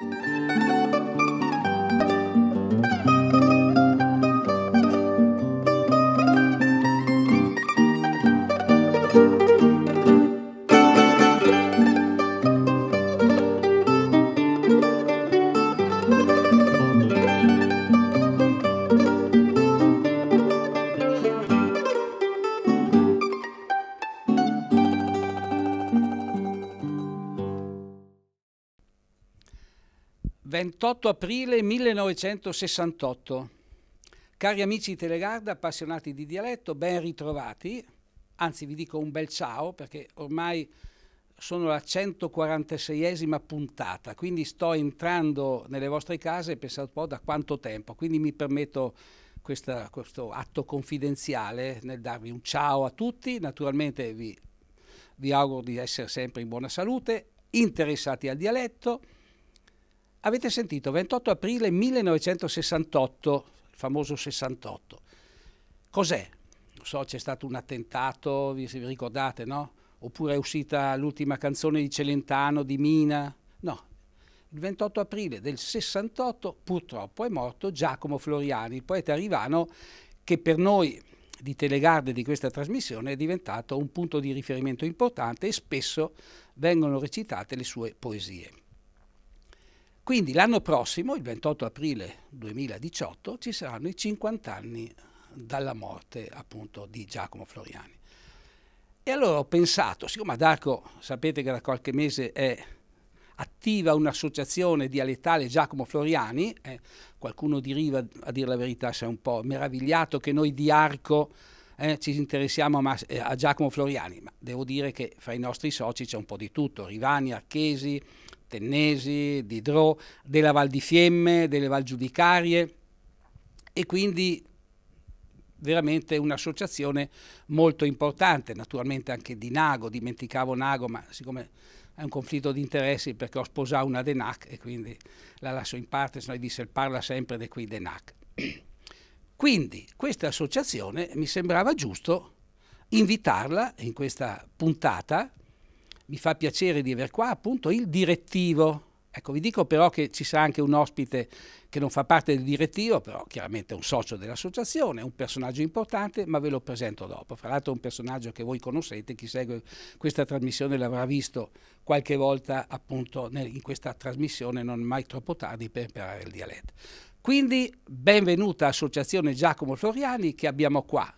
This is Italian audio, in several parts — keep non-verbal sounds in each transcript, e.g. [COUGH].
Thank you. 28 aprile 1968. Cari amici di Telegarda, appassionati di dialetto, ben ritrovati. Anzi, vi dico un bel ciao perché ormai sono la 146esima puntata, quindi sto entrando nelle vostre case, e pensate un po' da quanto tempo, quindi mi permetto questa, questo atto confidenziale nel darvi un ciao a tutti. Naturalmente vi, vi auguro di essere sempre in buona salute, interessati al dialetto Avete sentito, 28 aprile 1968, il famoso 68. Cos'è? Non so, c'è stato un attentato, vi, vi ricordate, no? Oppure è uscita l'ultima canzone di Celentano, di Mina? No. Il 28 aprile del 68 purtroppo è morto Giacomo Floriani, il poeta rivano che per noi di Telegarde di questa trasmissione è diventato un punto di riferimento importante e spesso vengono recitate le sue poesie. Quindi l'anno prossimo, il 28 aprile 2018, ci saranno i 50 anni dalla morte appunto di Giacomo Floriani. E allora ho pensato, siccome ad Arco sapete che da qualche mese è attiva un'associazione dialettale Giacomo Floriani, eh, qualcuno Riva, a dire la verità si è un po' meravigliato che noi di Arco eh, ci interessiamo a, eh, a Giacomo Floriani, ma devo dire che fra i nostri soci c'è un po' di tutto, Rivani, Archesi, Tennesi, di Didrò, della Val di Fiemme, delle Val Giudicarie e quindi veramente un'associazione molto importante, naturalmente anche di Nago, dimenticavo Nago, ma siccome è un conflitto di interessi perché ho sposato una Denac e quindi la lascio in parte, se no disse parla sempre di qui Denac. [CLEARS THROAT] Quindi questa associazione mi sembrava giusto invitarla in questa puntata mi fa piacere di aver qua appunto il direttivo. Ecco, vi dico però che ci sarà anche un ospite che non fa parte del direttivo, però chiaramente è un socio dell'associazione, un personaggio importante, ma ve lo presento dopo. Fra l'altro è un personaggio che voi conoscete, chi segue questa trasmissione l'avrà visto qualche volta appunto in questa trasmissione, non mai troppo tardi per imparare il dialetto. Quindi benvenuta Associazione Giacomo Floriani che abbiamo qua.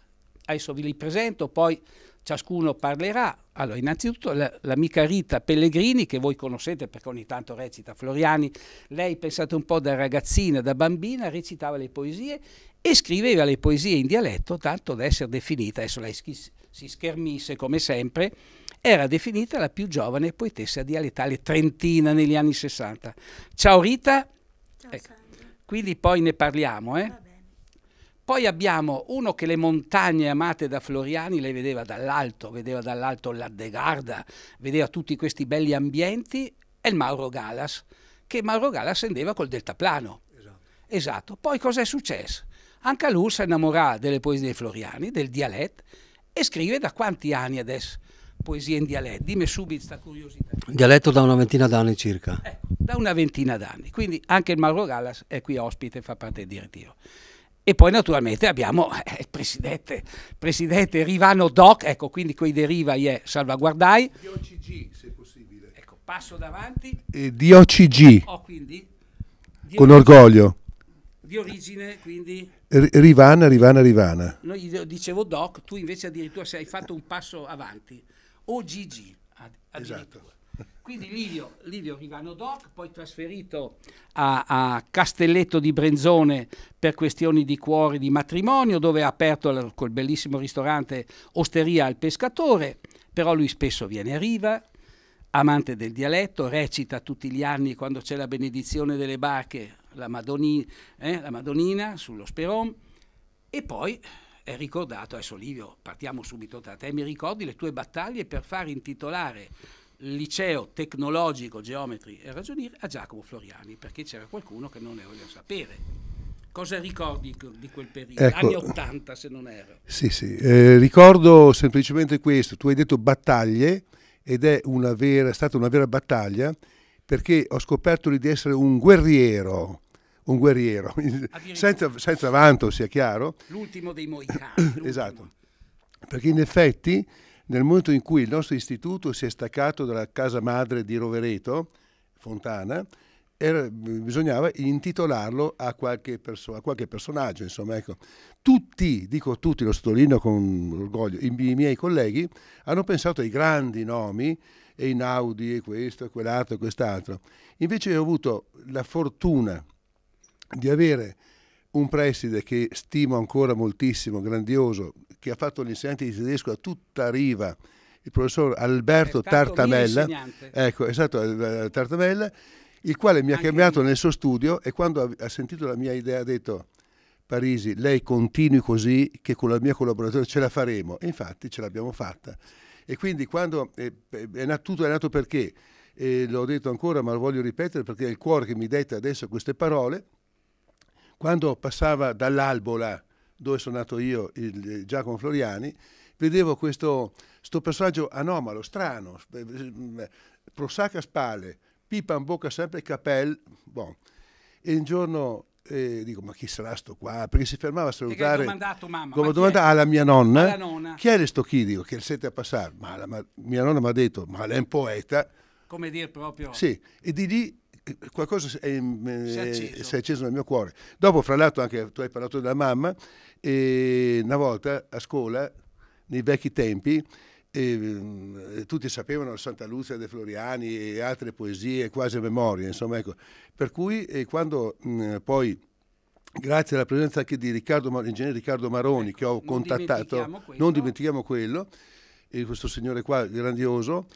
Adesso vi li presento, poi ciascuno parlerà. Allora, innanzitutto l'amica Rita Pellegrini, che voi conoscete perché ogni tanto recita Floriani, lei, pensate un po', da ragazzina, da bambina, recitava le poesie e scriveva le poesie in dialetto, tanto da essere definita, adesso lei si schermisse come sempre, era definita la più giovane poetessa dialettale trentina negli anni 60. Ciao Rita! Ciao, ecco. Quindi poi ne parliamo, eh? Poi abbiamo uno che le montagne amate da Floriani le vedeva dall'alto, vedeva dall'alto l'Addegarda, vedeva tutti questi belli ambienti, è il Mauro Galas, che Mauro Galas scendeva col deltaplano. Esatto. esatto. Poi cosa è successo? Anche lui si innamorò delle poesie di Floriani, del dialetto, e scrive da quanti anni adesso? poesie in dialetto. Dimmi subito questa curiosità. Dialetto da una ventina d'anni circa. Eh, da una ventina d'anni. Quindi anche il Mauro Galas è qui ospite, fa parte del direttivo. E poi naturalmente abbiamo eh, il presidente, presidente, Rivano Doc, ecco quindi quei deriva è salvaguardai. DOCG se possibile. Ecco, passo davanti. Eh, DOCG. Oh, quindi, di Con orgoglio. Di origine quindi... Rivana, Rivana, Rivana. Noi dicevo Doc, tu invece addirittura sei fatto un passo avanti. OGG addirittura. Esatto. Quindi Livio, Livio Rivano Doc, poi trasferito a, a, Castelletto di Brenzone per questioni di cuore di matrimonio, dove ha aperto quel bellissimo ristorante Osteria al Pescatore, però lui spesso viene a riva, amante del dialetto, recita tutti gli anni quando c'è la benedizione delle barche, la, Madoni, eh, la Madonnina sullo Speron, e poi è ricordato, adesso Livio, partiamo subito da te, mi ricordi le tue battaglie per far intitolare liceo tecnologico geometri e ragionieri a Giacomo Floriani perché c'era qualcuno che non ne voleva sapere. Cosa ricordi di quel periodo? Ecco, Anni 80 se non ero Sì, sì, eh, ricordo semplicemente questo, tu hai detto battaglie ed è una vera, stata una vera battaglia perché ho scoperto di essere un guerriero, un guerriero, [LAUGHS] senza, senza vanto sia chiaro. L'ultimo dei moicani. [COUGHS] esatto, perché in effetti nel momento in cui il nostro istituto si è staccato dalla casa madre di Rovereto, Fontana, era, bisognava intitolarlo a qualche, perso- a qualche personaggio. Insomma, ecco. Tutti, dico tutti, lo sottolineo con orgoglio, i, miei colleghi hanno pensato ai grandi nomi, e in Audi, e questo, e quell'altro e quest'altro. Invece ho avuto la fortuna di avere un preside che stimo ancora moltissimo, grandioso, che ha fatto l'insegnante di tedesco a tutta riva, il professor Alberto Tartamella, ecco, esatto, eh, eh, Tartamella, il quale mi ha Anche chiamato io. nel suo studio e quando ha, sentito la mia idea ha detto Parisi, lei continui così che con la mia collaborazione ce la faremo. E infatti ce l'abbiamo fatta. E quindi quando eh, è, è nato, tutto è nato perché, e l'ho detto ancora ma lo voglio ripetere perché è il cuore che mi detta adesso queste parole, quando passava dall'Albola, dove sono nato io, il eh, Giacomo Floriani, vedevo questo personaggio anomalo, strano, eh, mm, eh, prosacca spalle, pipa in bocca sempre il capello, bon. e un giorno eh, dico ma chi sarà sto qua? Perché si fermava a salutare, domandato, mamma, come domanda alla ah, mia nonna, alla ah, nonna, chi è questo chi? Dico che siete a passare, ma, la, ma mia nonna mi ha detto ma lei è un poeta, come dire proprio, sì, e di lì qualcosa è, si, è ehm, eh, acceso. si è acceso nel mio cuore. Dopo, fra l'altro, anche tu hai parlato della mamma, e una volta a scuola, nei vecchi tempi, e, ehm, eh, tutti sapevano Santa Lucia De Floriani e altre poesie quasi a memoria, insomma, ecco. Per cui eh, quando mh, mm, poi grazie alla presenza anche di Riccardo, ingegnere Riccardo Maroni ecco, che ho non contattato, dimentichiamo non dimentichiamo quello, questo signore qua grandioso,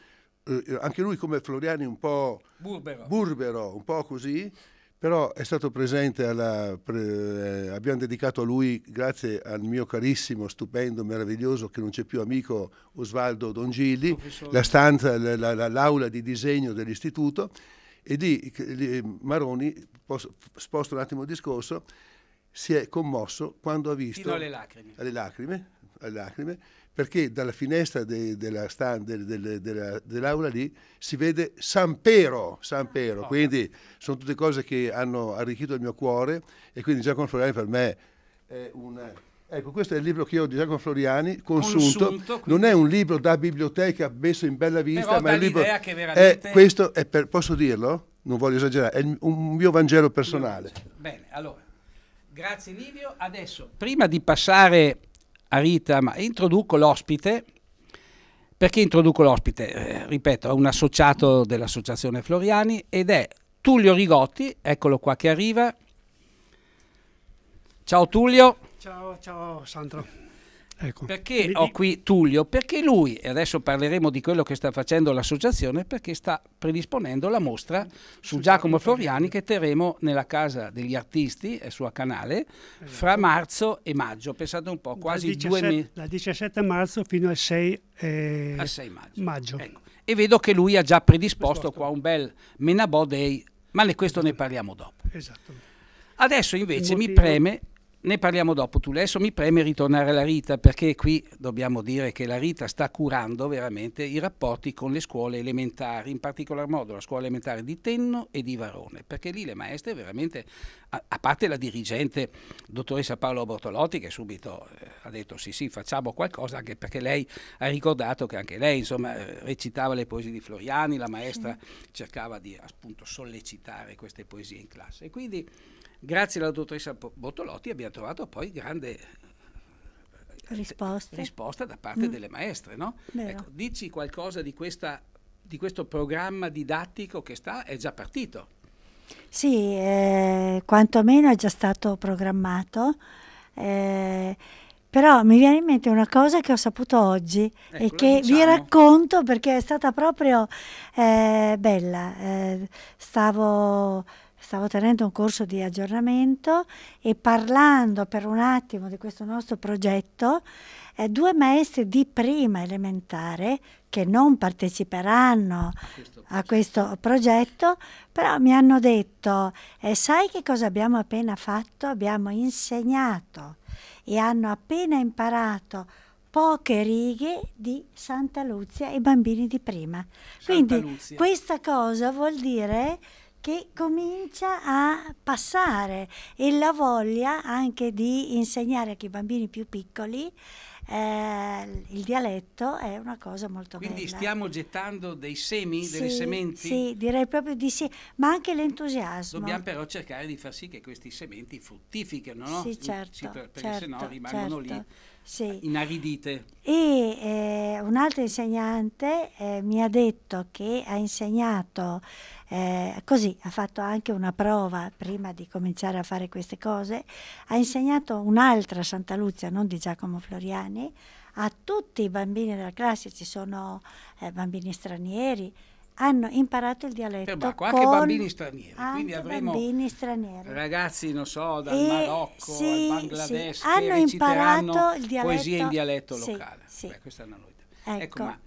eh, eh, anche lui come Floriani un po' burbero. burbero, un po' così, però è stato presente, alla, pre, eh, abbiamo dedicato a lui, grazie al mio carissimo, stupendo, meraviglioso, che non c'è più amico Osvaldo Dongilli, la stanza, la, la, l'aula di disegno dell'istituto, e lì eh, Maroni, posso, sposto un attimo il discorso, si è commosso quando ha visto... Fino alle lacrime. Alle lacrime, alle lacrime perché dalla finestra de, della stand, de, de, della, dell'aula lì si vede San Pero, San Pero. Oh, quindi sono tutte cose che hanno arricchito il mio cuore e quindi Giacomo Floriani per me è un... Ecco, questo è il libro che io di Giacomo Floriani consunto. consunto non è un libro da biblioteca messo in bella vista, ma è un libro... Che veramente... è, questo è per, posso dirlo? Non voglio esagerare, è un mio Vangelo personale. Bene, allora, grazie Livio. Adesso, prima di passare Rita, ma introduco l'ospite. Perché introduco l'ospite? Eh, ripeto, è un associato dell'Associazione Floriani ed è Tullio Rigotti, eccolo qua che arriva. Ciao Tullio. Ciao, ciao Sandro. Ecco. Perché ho qui Tullio? Perché lui, e adesso parleremo di quello che sta facendo l'associazione, perché sta predisponendo la mostra su Giacomo Floriani che terremo nella Casa degli Artisti è sua canale esatto. fra marzo e maggio, pensate un po', quasi 17, due mesi. Dal 17 marzo fino al 6, eh, al 6 maggio. maggio. Ecco. E vedo che lui ha già predisposto qua un bel Menabò Day, ma ne questo ne esatto. parliamo dopo. Esatto. Adesso invece mi preme ne parliamo dopo tu. Adesso mi preme ritornare alla Rita perché qui dobbiamo dire che la Rita sta curando veramente i rapporti con le scuole elementari, in particolar modo la scuola elementare di Tenno e di Varone, perché lì le maestre veramente, a, parte la dirigente dottoressa Paolo Bortolotti che subito eh, ha detto sì sì facciamo qualcosa, anche perché lei ha ricordato che anche lei insomma eh, recitava le poesie di Floriani, la maestra sì. cercava di appunto sollecitare queste poesie in classe. quindi Grazie alla dottoressa Bottolotti abbiamo trovato poi grande eh, Risposte. risposta da parte mm. delle maestre. No? Ecco, dici qualcosa di, questa, di, questo programma didattico che sta, è già partito. Sì, eh, quantomeno è già stato programmato. Eh, però mi viene in mente una cosa che ho saputo oggi ecco, e che diciamo. vi racconto perché è stata proprio eh, bella. Eh, stavo stavo tenendo un corso di aggiornamento e parlando per un attimo di questo nostro progetto, eh, due maestri di prima elementare che non parteciperanno a questo, a questo progetto, però mi hanno detto, eh, sai che cosa abbiamo appena fatto? Abbiamo insegnato e hanno appena imparato poche righe di Santa Luzia ai bambini di prima. Quindi questa cosa vuol dire che comincia a passare e la voglia anche di insegnare anche ai bambini più piccoli eh, il dialetto è una cosa molto Quindi bella. Quindi stiamo gettando dei semi, sì, delle sementi? Sì, direi proprio di sì, ma anche l'entusiasmo. Dobbiamo però cercare di far sì che questi sementi fruttifichino, no? Sì, certo. Sì, perché certo, se no rimangono certo. lì sì. inaridite. E eh, un'altra insegnante eh, mi ha detto che ha insegnato eh, così, ha fatto anche una prova prima di cominciare a fare queste cose, ha insegnato un'altra Santa Luzia, non di Giacomo Floriani, a tutti i bambini della classe, ci sono eh, bambini stranieri, hanno imparato il dialetto. Eh, ma anche bambini stranieri. Quindi avremo bambini stranieri. Ragazzi, non so, dal e Marocco, sì, Bangladesh, sì. hanno imparato il dialetto. Poesia in dialetto sì, locale. Sì. Beh, questa è una novità. Ecco, ecco ma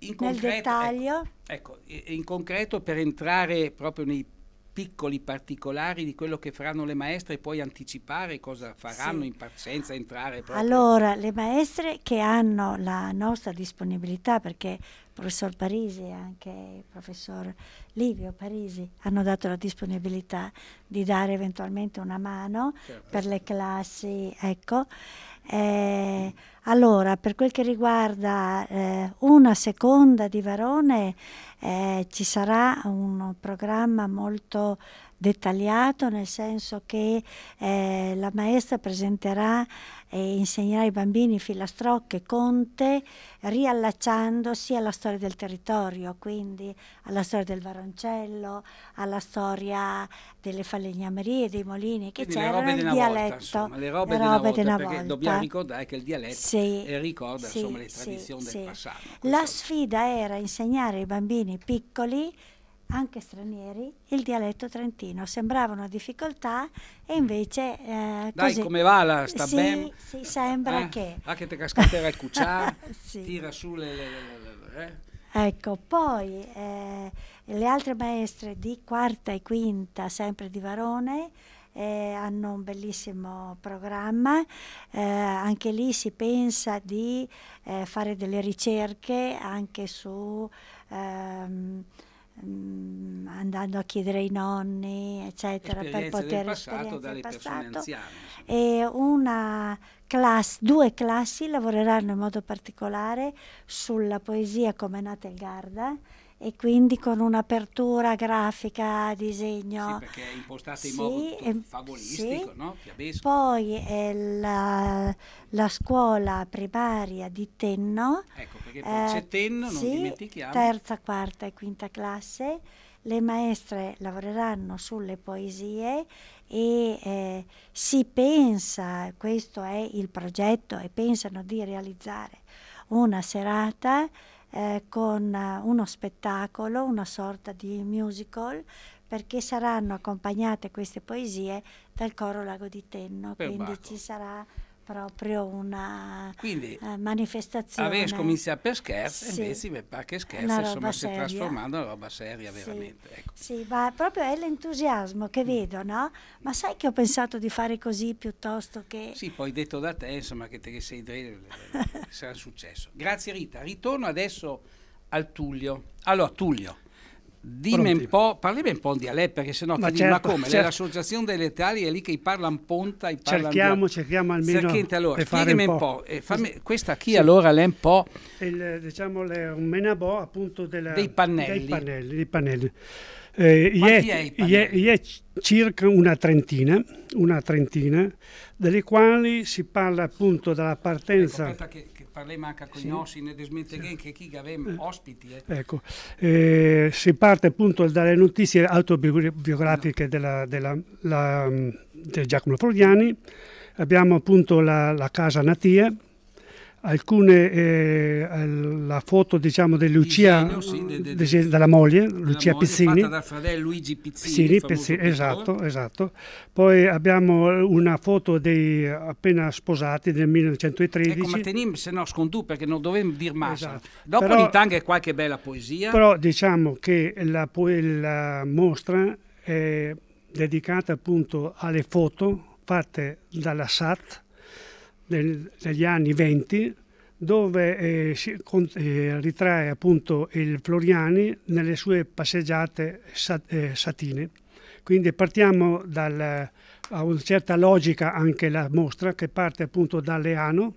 in concreto, nel dettaglio. Ecco, ecco, in concreto, per entrare proprio nei piccoli particolari di quello che faranno le maestre e poi anticipare cosa faranno sì. in par- senza entrare proprio? Allora, le maestre che hanno la nostra disponibilità, perché il professor Parisi e anche il professor Livio Parisi hanno dato la disponibilità di dare eventualmente una mano certo. per le classi, ecco, eh, allora, per quel che riguarda eh, una seconda di Varone, eh, ci sarà un programma molto dettagliato nel senso che eh, la maestra presenterà e insegnerà ai bambini filastrocche, conte, riallacciandosi alla storia del territorio, quindi alla storia del Varoncello, alla storia delle falegnamerie, dei molini che c'erano, il dialetto. Insomma, le robe, le robe di una perché volta. dobbiamo ricordare che il dialetto sì, ricorda sì, le tradizioni sì, del passato. La sfida era insegnare ai bambini piccoli anche stranieri, il dialetto trentino. Sembrava una difficoltà e mm. invece... Eh, Dai, come va la sta sì, ben? Sì, sembra eh, che... Ah, che te cascaterà il cuccià, [LAUGHS] sì. tira su le... le, le, le eh. Ecco, poi eh, le altre maestre di quarta e quinta, sempre di Varone, eh, hanno un bellissimo programma, eh, anche lì si pensa di eh, fare delle ricerche anche su... Ehm, Ehm, andando a chiedere ai nonni, eccetera, per poter passato dalle passato. Anziane, e una class, due classi lavoreranno in modo particolare sulla poesia come è nata il Garda e quindi con un'apertura grafica a disegno. Sì, perché è impostata sì, in modo favolistico, sì. no? Fiabesco. Poi eh, la, la, scuola primaria di Tenno. Ecco, perché poi eh, c'è Tenno, non dimentichiamo. Terza, quarta e quinta classe. Le maestre lavoreranno sulle poesie e eh, si pensa, questo è il progetto, e pensano di realizzare una serata eh, con eh, uno spettacolo, una sorta di musical, perché saranno accompagnate queste poesie dal coro Lago di Tenno, per quindi Baco. ci sarà proprio una Quindi, uh, manifestazione. Avevi cominciato per scherzo, sì. invece mi per che scherzo, insomma, si è trasformando in roba seria veramente. Sì. Ecco. sì, ma proprio è l'entusiasmo che mm. vedo, no? Ma sai che ho pensato di fare così piuttosto che... Sì, poi detto da te, insomma, che te che sei dentro, sarà successo. Grazie Rita. Ritorno adesso al Tullio. Allora, Tullio. Dimmi un po', parliamo un po' in dialetto perché sennò ma, certo, ma come? Certo. L'associazione delle letterari è lì che parlano ponta, i parlan Cerchiamo, di... cerchiamo almeno Cerchente, allora, spiegami un po', un po'. Eh, fammi, questa chi sì. allora è un po'? Il, diciamo le, un menabò appunto della, dei pannelli. Dei pannelli, dei pannelli. Eh, è, è, è, circa una trentina, una trentina, delle quali si parla appunto dalla partenza... Ecco, parliamo anche con sì. i nostri Nedesmenteghen sì. che chi avremo eh. ospiti. Eh. Ecco, eh, si parte appunto dalle notizie autobiografiche no. della, della, la, di Giacomo Frodiani, abbiamo appunto la, la casa Natie, alcune, eh, la foto diciamo di Lucia, Disegno, sì, de, de, de, della moglie, Lucia moglie, Pizzini. Fatta dal fratello Luigi Pizzini. Pizzini, esatto, esatto. Poi abbiamo una foto dei appena sposati del 1913. Ecco, ma teniamo, se no scontù perché non dovevamo dir massa. Esatto. Dopo però, ogni tanto qualche bella poesia. Però diciamo che la, la mostra è dedicata appunto alle foto fatte dalla SAT, del, degli anni 20 dove eh, si, con, eh, ritrae appunto il Floriani nelle sue passeggiate sat, eh, satine. Quindi partiamo dal, a una certa logica anche la mostra che parte appunto da Leano,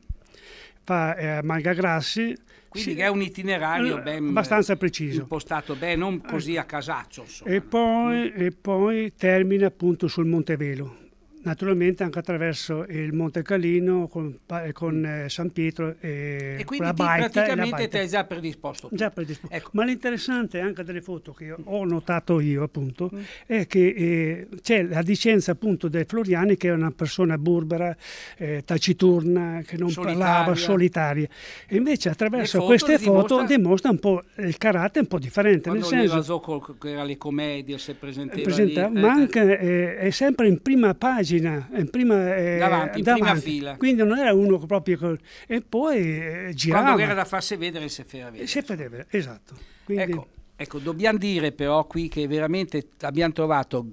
fa eh, Malgagrassi, quindi sì, è un itinerario eh, ben abbastanza preciso. impostato bene, non eh, così a casaccio. E poi, mm. e poi, termina appunto sul Montevelo, naturalmente anche attraverso il Monte Calino con, eh, con mm. eh, San Pietro e, e quindi la baita. praticamente ti hai già predisposto. Già predisposto. Ecco. Ma l'interessante anche delle foto che ho notato io appunto mm. è che eh, c'è la dicenza appunto del Floriani che è una persona burbera, eh, taciturna, che non solitaria. parlava, solitaria. E invece attraverso foto queste foto dimostra... dimostra... un po' il carattere un po' differente. Quando nel senso, col, era le commedie, si presentava, presentava lì, ma eh, anche è sempre in prima pagina pagina, eh, prima, eh, davanti, davanti, prima fila. Quindi non era uno proprio... E poi eh, girava. Quando era da farsi vedere se fera vedere. Se vedere, esatto. Quindi... Ecco, ecco, dobbiamo dire però qui che veramente abbiamo trovato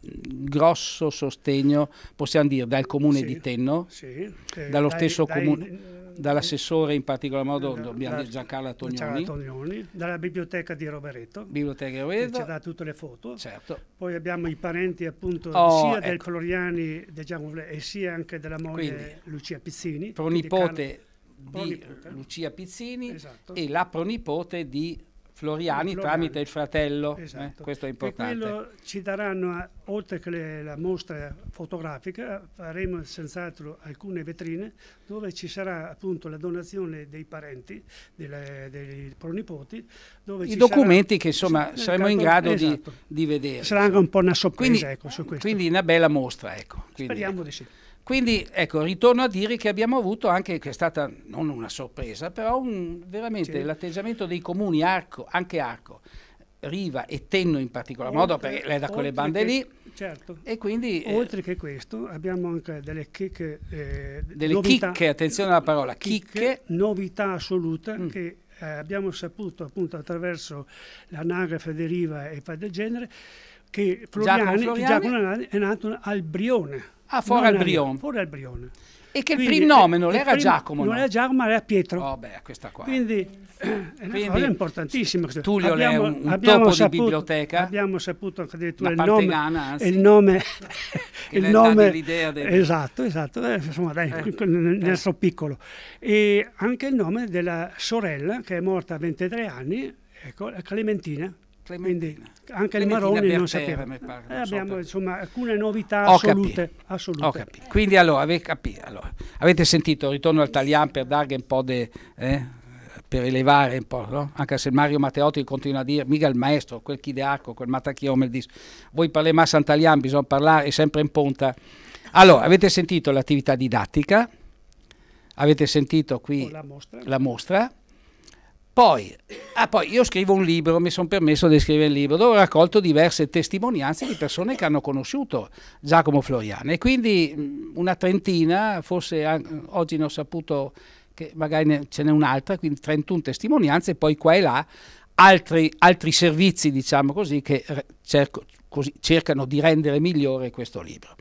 grosso sostegno, possiamo dire, dal comune sì, di Tenno, sì, eh, dallo dai, stesso dai, comune dall'assessore in particolar modo dobbiamo dire Giancarlo Tognoni. Tognoni, dalla biblioteca di Rovereto, biblioteca di Rovereto. che ci dà tutte le foto, certo. poi abbiamo i parenti appunto oh, sia ecco. del Floriani diciamo, e sia anche della moglie Quindi, Lucia Pizzini, pronipote di, di Lucia Pizzini esatto. e la pronipote di Floriani Floriano. tramite il fratello, eh, esatto. eh? questo è importante. E quello ci daranno, eh, oltre che le, la mostra fotografica, faremo senz'altro alcune vetrine dove ci sarà appunto la donazione dei parenti, delle, dei pronipoti. I documenti sarà, che insomma saremo in grado esatto. di, di, vedere. Sarà anche un po' una sorpresa quindi, ecco, su questo. Quindi una bella mostra. Ecco. Quindi, Speriamo di sì. Quindi ecco, ritorno a dire che abbiamo avuto anche, che è stata non una sorpresa, però un, veramente sì. l'atteggiamento dei comuni, Arco, anche Arco, Riva e Tenno in particolar oltre, modo, perché lei è da quelle bande che, lì. Certo. E quindi, eh, oltre eh, che questo, abbiamo anche delle chicche. Eh, delle novità, chicche, attenzione alla parola, chicche. chicche novità assoluta mm. che eh, abbiamo saputo appunto attraverso l'anagrafe Riva e fa del genere che Floriani, Giacomo Floriani, è nato al Brione Ah, fuori Albrione. Fuori Albrione. E che Quindi, il primo nome non era Giacomo. Non no? era Giacomo, ma era Pietro. Oh, beh, questa qua. Quindi [CLEARS THROAT] è una Quindi, cosa importantissima. Tullio abbiamo, è un, un topo saputo, di biblioteca. Abbiamo saputo addirittura il nome, anzi, eh, il nome. [LAUGHS] [LAUGHS] il nome. l'idea del... Esatto, esatto. Eh, insomma, dai, eh, nel eh. suo piccolo. E anche il nome della sorella che è morta a 23 anni, ecco, Clementina. Clementina. Quindi anche Clementina il Maroni non sapeva. Mi pare, non eh, abbiamo so insomma alcune novità ho assolute. assolute. Capì. Quindi allora, ave, capì, allora, avete sentito, ritorno al Talian per dargli un po' di... Eh? per elevare un po', no? anche se Mario Matteotti continua a dire, mica il maestro, quel chi de arco, quel matachiome, dice, voi parliamo a Sant'Alian, bisogna parlare sempre in punta. Allora, avete sentito l'attività didattica, avete sentito qui la mostra, la mostra poi, ah, poi, io scrivo un libro, mi sono permesso di scrivere il libro dove ho raccolto diverse testimonianze di persone che hanno conosciuto Giacomo Floriani e quindi una trentina, forse oggi ne ho saputo che magari ce n'è un'altra, quindi 31 testimonianze e poi qua e là altri, altri servizi, diciamo così, che cerco, così, cercano di rendere migliore questo libro.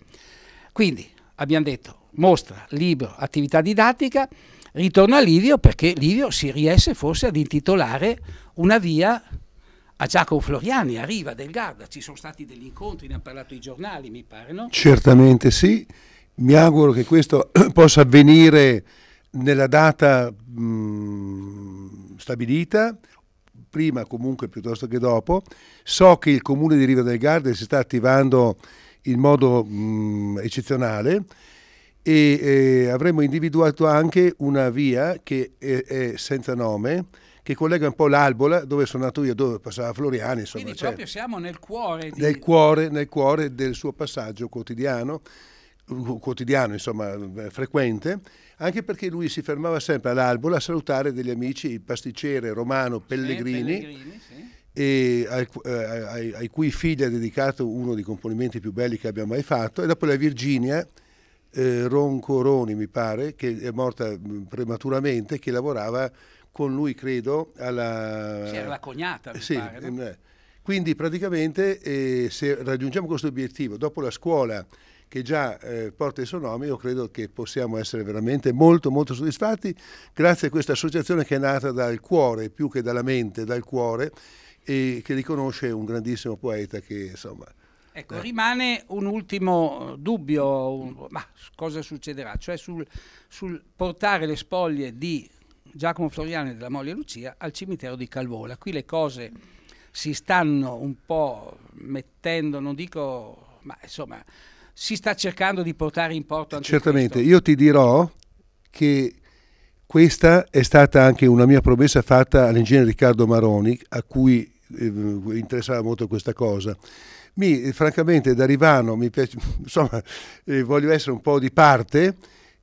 Quindi abbiamo detto mostra, libro, attività didattica ritorno a Livio perché Livio si riesce forse ad intitolare una via a Giacomo Floriani, a Riva del Garda. Ci sono stati degli incontri, ne hanno parlato i giornali, mi pare, no? Certamente sì. Mi auguro che questo [CLEARS THROAT] possa avvenire nella data mh, stabilita, prima comunque piuttosto che dopo. So che il comune di Riva del Garda si sta attivando in modo mh, eccezionale e eh, avremo individuato anche una via che è, eh, è, senza nome che collega un po' l'Albola dove sono nato io, dove passava Floriani. Insomma, Quindi cioè, proprio siamo nel cuore, di... nel cuore, nel cuore del suo passaggio quotidiano uh, quotidiano, insomma, eh, frequente, anche perché lui si fermava sempre all'albola a salutare degli amici, il pasticcere Romano Pellegrini, sì, Pellegrini sì. E ai, eh, ai, ai, cui figli ha dedicato uno dei componimenti più belli che abbia mai fatto, e dopo la Virginia, eh, Roncoroni, mi pare, che è morta mm, prematuramente, che lavorava con lui, credo, alla... C'era la cognata, mi sì, pare, no? Eh, quindi praticamente eh, se raggiungiamo questo obiettivo, dopo la scuola che già eh, porta il suo nome, io credo che possiamo essere veramente molto molto soddisfatti grazie a questa associazione che è nata dal cuore più che dalla mente, dal cuore e che riconosce un grandissimo poeta che insomma Ecco, eh. rimane un ultimo eh, dubbio, un, ma cosa succederà? Cioè sul, sul, portare le spoglie di Giacomo Floriano e della moglie Lucia al cimitero di Calvola. Qui le cose si stanno un po' mettendo, non dico, ma insomma, si sta cercando di portare in porto anche Certamente, questo. io ti dirò che questa è stata anche una mia promessa fatta all'ingegnere Riccardo Maroni, a cui eh, interessava molto questa cosa. Mi, francamente, da Rivano, mi piace, [LAUGHS] insomma, eh, voglio essere un po' di parte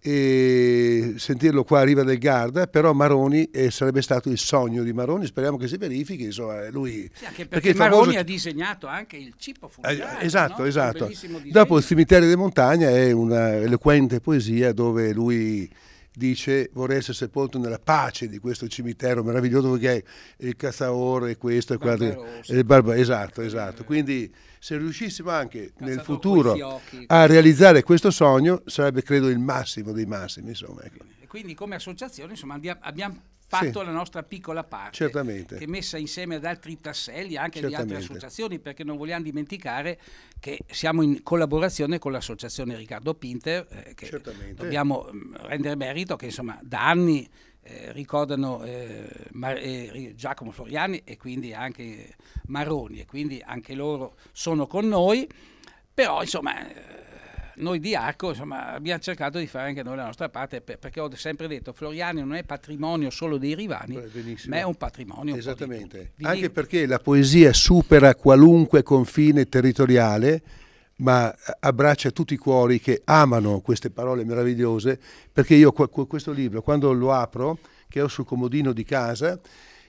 e sentirlo qua a Riva del Garda, però Maroni eh, sarebbe stato il sogno di Maroni, speriamo che si verifichi, insomma, eh, lui... Sì, perché, perché Maroni famoso... ha disegnato anche il Cippo Fungario, eh, Esatto, no? esatto. esatto. Dopo il Cimitero di Montagna è una eloquente poesia dove lui dice vorrei essere sepolto nella pace di questo cimitero meraviglioso perché è il Casaoro e questo e quello. Barba, esatto, esatto. Quindi se riuscissimo anche Cazzador nel futuro a realizzare questo sogno sarebbe credo il massimo dei massimi. Insomma, ecco. Quindi come associazione insomma, abbiamo fatto sì. la nostra piccola parte, Certamente. che è messa insieme ad altri tasselli anche Certamente. di altre associazioni, perché non vogliamo dimenticare che siamo in collaborazione con l'associazione Riccardo Pinter, eh, che Certamente. dobbiamo mm, rendere merito che insomma da anni eh, ricordano eh, eh Giacomo Floriani e quindi anche Maroni e quindi anche loro sono con noi, però insomma eh, noi di Arco insomma, abbiamo cercato di fare anche noi la nostra parte perché ho sempre detto Floriani non è patrimonio solo dei Rivani, Beh, ma è un patrimonio. Esattamente, un anche perché la poesia supera qualunque confine territoriale ma abbraccia tutti i cuori che amano queste parole meravigliose, perché io questo libro, quando lo apro, che ho sul comodino di casa,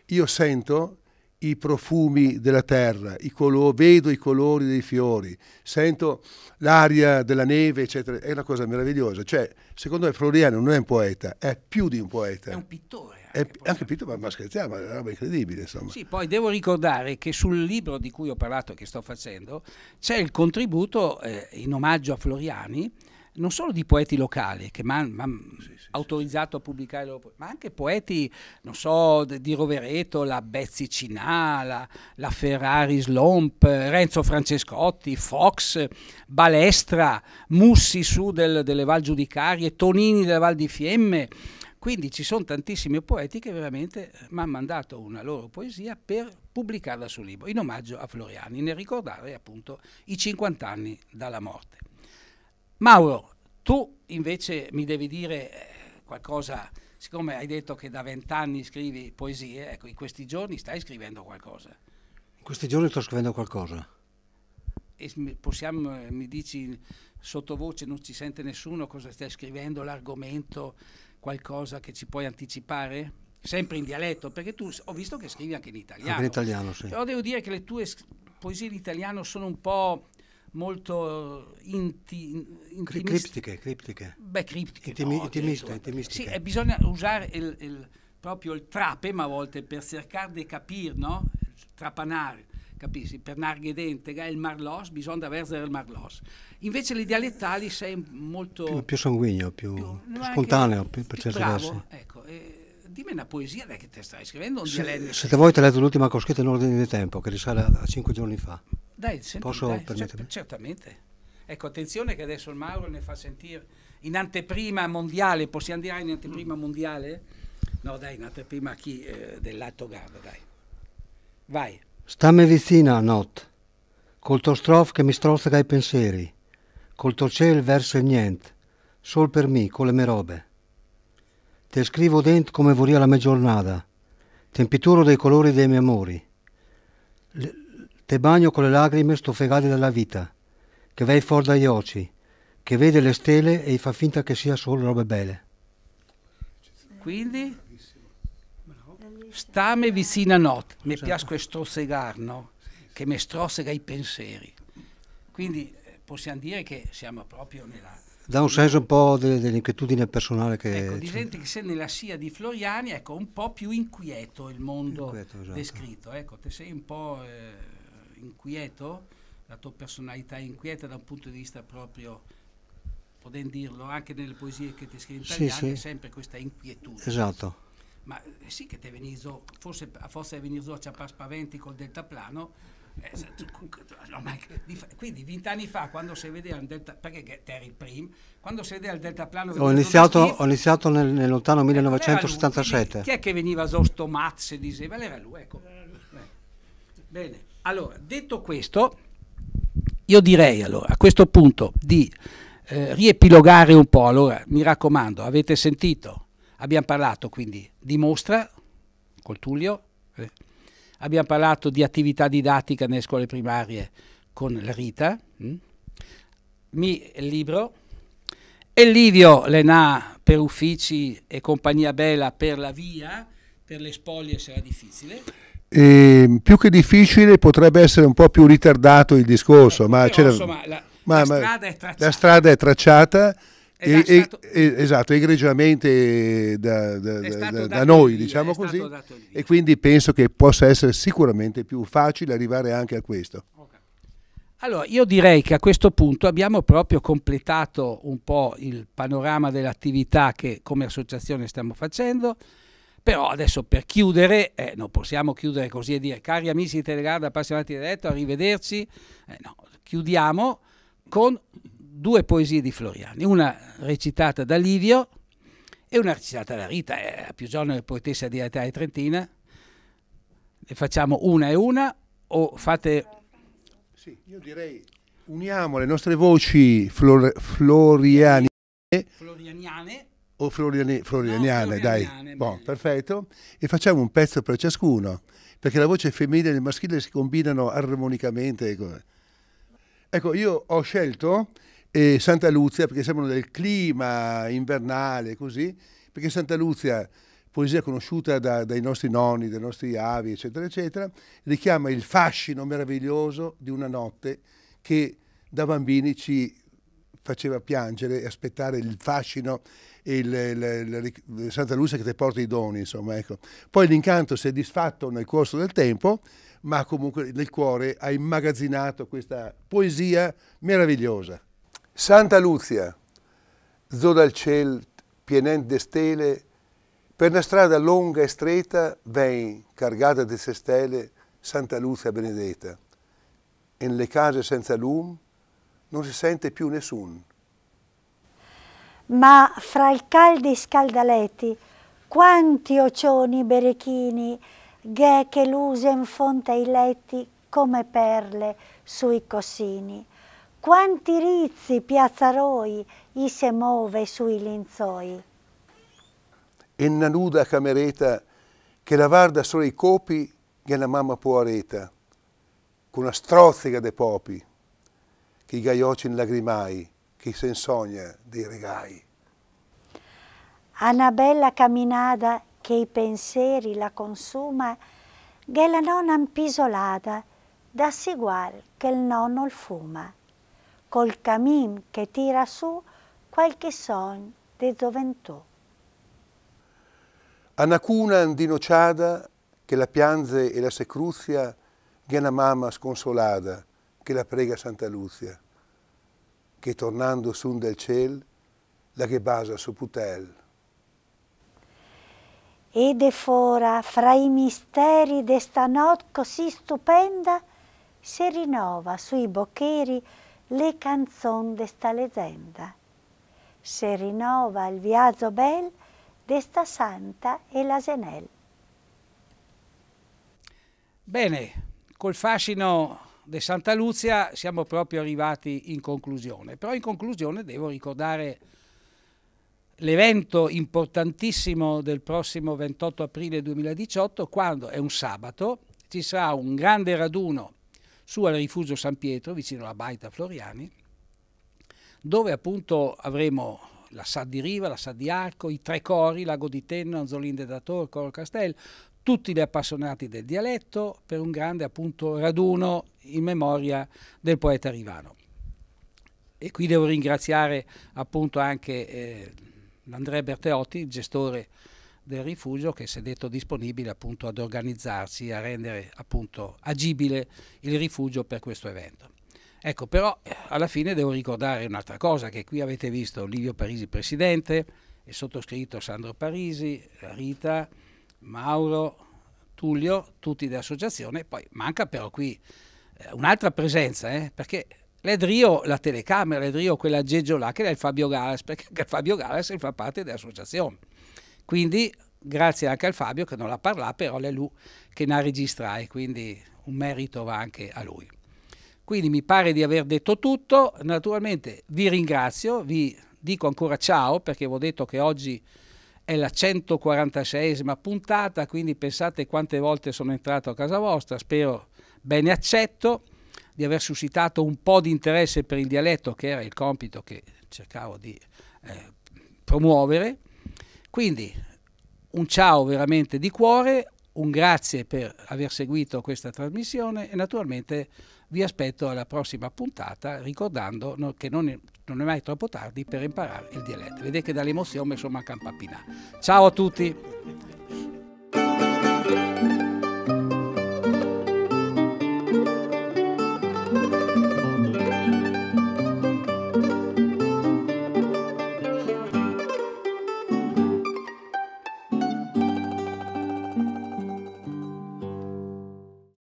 io sento i profumi della terra, i color, vedo i colori dei fiori, sento l'aria della neve, eccetera. È una cosa meravigliosa. Cioè, secondo me Floriano non è un poeta, è più di un poeta. È un pittore. È, anche Pittore, ma, ma scherziamo, è una roba incredibile. Insomma. Sì, poi devo ricordare che sul libro di cui ho parlato e che sto facendo c'è il contributo eh, in omaggio a Floriani non solo di poeti locali che mi hanno sì, sì, autorizzato sì, a pubblicare loro, ma anche poeti, non so, di Rovereto, la Bezzi Cinà, la, la Ferrari Slomp, Renzo Francescotti, Fox, Balestra, Mussi su del, delle Val Giudicarie, Tonini della Val di Fiemme. Quindi ci sono tantissimi poeti che veramente mi hanno mandato una loro poesia per pubblicarla sul libro, in omaggio a Floriani, nel ricordare appunto i 50 anni dalla morte. Mauro, tu invece mi devi dire eh, qualcosa, siccome hai detto che da vent'anni scrivi poesie, ecco, in questi giorni stai scrivendo qualcosa. In questi giorni sto scrivendo qualcosa. E possiamo, eh, mi dici sottovoce, non ci sente nessuno cosa stai scrivendo, l'argomento, qualcosa che ci puoi anticipare? Sempre in dialetto, perché tu ho visto che scrivi anche in italiano. Anche in italiano, sì. Però devo dire che le tue poesie in italiano sono un po' molto eh, inti, intimist- criptiche, criptiche. Beh, criptiche. Intimi, no, intimista, eh, intimista. Sì, bisogna usare il, il, proprio il trapema a volte per cercare di capire, no? Trapanare, capisci? Per narghe dente, il marlos, bisogna avere il marlos. Invece le dialettali sei molto... Più, più sanguigno, più, più, più spontaneo, più, per certi bravo, versi. ecco. E, dimmi una poesia che te stai scrivendo un se, dialetto. Se te vuoi te ho letto l'ultima che ho scritto in ordine di tempo, che risale a cinque giorni fa. Dai, senti, Posso dai, permettermi? certamente. Ecco, attenzione che adesso il Mauro ne fa sentire. In anteprima mondiale, possiamo dire in anteprima mondiale? No, dai, in anteprima chi eh, dell'atto grave, dai. Vai. Stamme vicina a not, col tuo strof che mi strozza dai pensieri, col tuo ciel verso il niente, sol per me, con le mie robe. Te scrivo dentro come vorria la mia giornata, tempituro dei colori dei miei amori. Le Te bagno con le lacrime sto fegale della vita, che vai fuori dagli occhi, che vede le stelle e fa finta che sia solo robe belle. Quindi, stame vicina notte, mi piace strossegar, no? Che mi strossega i pensieri. Quindi eh, possiamo dire che siamo proprio nella... Dà un senso un po' dell'inquietudine personale che... Ecco, di che se nella scia di Floriani, ecco, un po' più inquieto il mondo inquieto, esatto. descritto. Ecco, te sei un po'... Eh, inquieto, la tua personalità è inquieta da un punto di vista proprio, potremmo dirlo, anche nelle poesie che ti scrivi in italiano, sì, sì. sempre questa inquietudine. Esatto. Ma eh, sì che te venizzo, forse a forza di venire a ciappare spaventi col deltaplano, eh, quindi vent'anni fa quando si vedeva il delta perché eri il primo quando si vedeva il deltaplano ho iniziato, ho iniziato nel, nel lontano 1977 ecco, lui, chi è che veniva Zosto Mazze diceva era lui ecco bene allora, detto questo, io direi allora, a questo punto di eh, riepilogare un po'. Allora, mi raccomando, avete sentito, abbiamo parlato quindi di mostra col Tullio, eh, abbiamo parlato di attività didattica nelle scuole primarie con la Rita, mh? Mm. mi libro, e Livio Lenà per uffici e compagnia bella per la via, per le spoglie sarà difficile eh, più che difficile potrebbe essere un po' più ritardato il discorso, eh, ma, però, insomma, la, ma, la, strada la, strada è tracciata. e, stato, e, esatto, egregiamente da, da, da, da noi, lì, diciamo così, e quindi penso che possa essere sicuramente più facile arrivare anche a questo. Allora, io direi che a questo punto abbiamo proprio completato un po' il panorama dell'attività che come associazione stiamo facendo, però adesso per chiudere, eh, non possiamo chiudere così e dire cari amici di Telegarda, appassionati di diretto, arrivederci. Eh, no, chiudiamo con due poesie di Floriani, una recitata da Livio e una recitata da Rita, eh, a più giorno è poetessa di Italia Trentina. Ne facciamo una e una o fate... Sì, io direi uniamo le nostre voci flor florianiane. florianiane o floriani, florianiane, no, dai. Boh, perfetto. E facciamo un pezzo per ciascuno, perché la voce femminile e maschile si combinano armonicamente. Ecco. ecco, io ho scelto eh, Santa Luzia perché sembrano del clima invernale, così, perché Santa Luzia, poesia conosciuta da, dai nostri nonni, dai nostri avi, eccetera, eccetera, richiama il fascino meraviglioso di una notte che da bambini ci faceva piangere e aspettare il fascino il, il, Santa Lucia che ti porta i doni, insomma. Ecco. Poi l'incanto si è disfatto nel corso del tempo, ma comunque nel cuore ha immagazzinato questa poesia meravigliosa. Santa Lucia, zo dal ciel pienente de stele, per una strada lunga e stretta vien, cargata di se stelle, Santa Lucia benedetta. E nelle case senza lume non si sente più nessuno ma fra il caldi scaldaletti quanti ocioni berechini, ghe che lusen fonte i letti come perle sui cossini. Quanti rizzi piazzaroi i se move sui linzoi. E una nuda camereta che lavarda solo i copi che la mamma poareta, con una strozzica de popi, che i gaioci in lagrimai, chi se insogna dei regai. A una bella camminada che i pensieri la consuma, che la nonna impisolada, da sigual che il nonno il fuma, col camin che tira su qualche sogno di gioventù. A una Anacuna andinociada, che la pianze e la secruzia, che una mamma sconsolada, che la prega Santa Luzia che tornando sun del ciel la che basa su putel. Ed è fora fra i misteri desta notte così stupenda si rinnova sui boccheri le canzon desta leggenda. Si rinnova il viaggio bel desta santa e l'asenel. Bene, col fascino De Santa Luzia siamo proprio arrivati in conclusione, però in conclusione devo ricordare l'evento importantissimo del prossimo 28 aprile 2018, quando è un sabato, ci sarà un grande raduno su al Rifugio San Pietro, vicino alla Baita Floriani, dove appunto avremo la Sa di Riva, la Sa di Arco, i tre cori, Lago di Tenno, Anzolinde da Tor, Coro Castel, tutti gli appassionati del dialetto per un grande appunto raduno in memoria del poeta Rivano. E qui devo ringraziare appunto anche eh, Andrea Berteotti, il gestore del rifugio, che si è detto disponibile appunto ad organizzarsi, a rendere appunto agibile il rifugio per questo evento. Ecco, però eh, alla fine devo ricordare un'altra cosa, che qui avete visto Livio Parisi presidente, il sottoscritto Sandro Parisi, Rita, Mauro, Tullio, tutti dell'associazione, poi manca però qui eh, un'altra presenza, eh, perché l'Edrio, la telecamera, l'Edrio, quell'aggeggio là che è il Fabio Galas, [LAUGHS] perché il Fabio Galas fa parte dell'associazione. Quindi grazie anche al Fabio che non la parla, però è lui che ne registra e quindi un merito va anche a lui. Quindi mi pare di aver detto tutto, naturalmente vi ringrazio, vi dico ancora ciao perché vi ho detto che oggi è la 146esima puntata, quindi pensate quante volte sono entrato a casa vostra. Spero bene accetto di aver suscitato un po' di interesse per il dialetto, che era il compito che cercavo di eh, promuovere. Quindi un ciao veramente di cuore, un grazie per aver seguito questa trasmissione e naturalmente vi aspetto alla prossima puntata ricordando che non non è mai troppo tardi per imparare il dialetto. Vedete che dalle emozioni mi sono a campapinà. Ciao a tutti!